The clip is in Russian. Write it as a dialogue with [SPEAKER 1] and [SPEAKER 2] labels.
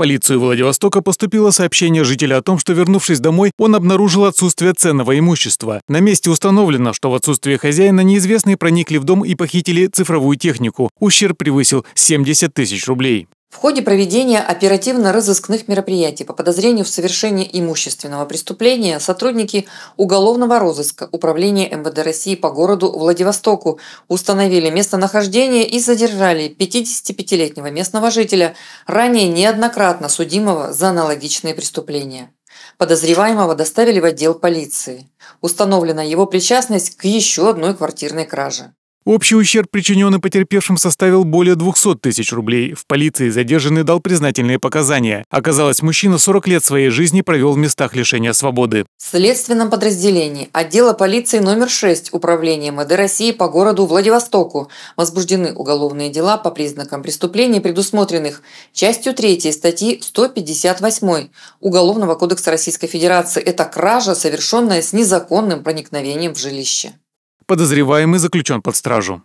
[SPEAKER 1] полицию Владивостока поступило сообщение жителя о том, что, вернувшись домой, он обнаружил отсутствие ценного имущества. На месте установлено, что в отсутствие хозяина неизвестные проникли в дом и похитили цифровую технику. Ущерб превысил 70 тысяч рублей.
[SPEAKER 2] В ходе проведения оперативно-розыскных мероприятий по подозрению в совершении имущественного преступления сотрудники уголовного розыска Управления МВД России по городу Владивостоку установили местонахождение и задержали 55-летнего местного жителя, ранее неоднократно судимого за аналогичные преступления. Подозреваемого доставили в отдел полиции. Установлена его причастность к еще одной квартирной краже.
[SPEAKER 1] Общий ущерб, причиненный потерпевшим, составил более 200 тысяч рублей. В полиции задержанный дал признательные показания. Оказалось, мужчина 40 лет своей жизни провел в местах лишения свободы.
[SPEAKER 2] В следственном подразделении отдела полиции номер 6 Управления МВД России по городу Владивостоку возбуждены уголовные дела по признакам преступлений, предусмотренных частью 3 статьи 158 Уголовного кодекса Российской Федерации. Это кража, совершенная с незаконным проникновением в жилище
[SPEAKER 1] подозреваемый заключен под стражу.